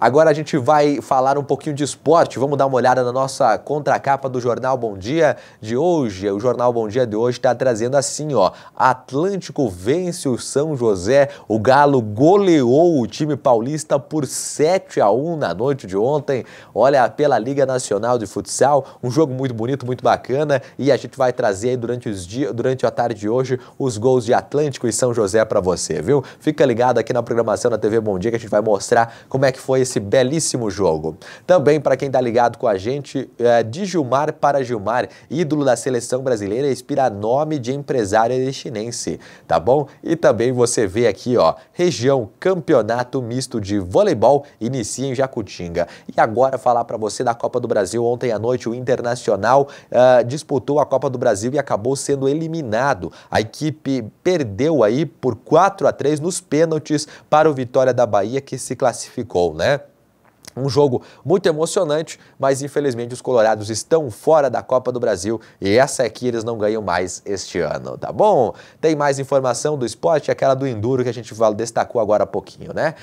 Agora a gente vai falar um pouquinho de esporte. Vamos dar uma olhada na nossa contracapa do Jornal Bom Dia de hoje. O Jornal Bom Dia de hoje está trazendo assim, ó. Atlântico vence o São José. O Galo goleou o time paulista por 7 a 1 na noite de ontem. Olha, pela Liga Nacional de Futsal. Um jogo muito bonito, muito bacana. E a gente vai trazer aí durante, os dias, durante a tarde de hoje os gols de Atlântico e São José para você, viu? Fica ligado aqui na programação da TV Bom Dia que a gente vai mostrar como é que foi esse esse belíssimo jogo. Também para quem está ligado com a gente, é, de Gilmar para Gilmar, ídolo da seleção brasileira, inspira nome de empresário chinense, tá bom? E também você vê aqui, ó, região campeonato misto de voleibol inicia em Jacutinga. E agora falar para você da Copa do Brasil. Ontem à noite o Internacional uh, disputou a Copa do Brasil e acabou sendo eliminado. A equipe perdeu aí por 4 a 3 nos pênaltis para o Vitória da Bahia que se classificou, né? Um jogo muito emocionante, mas infelizmente os colorados estão fora da Copa do Brasil e essa aqui é eles não ganham mais este ano, tá bom? Tem mais informação do esporte, aquela do enduro que a gente destacou agora há pouquinho, né?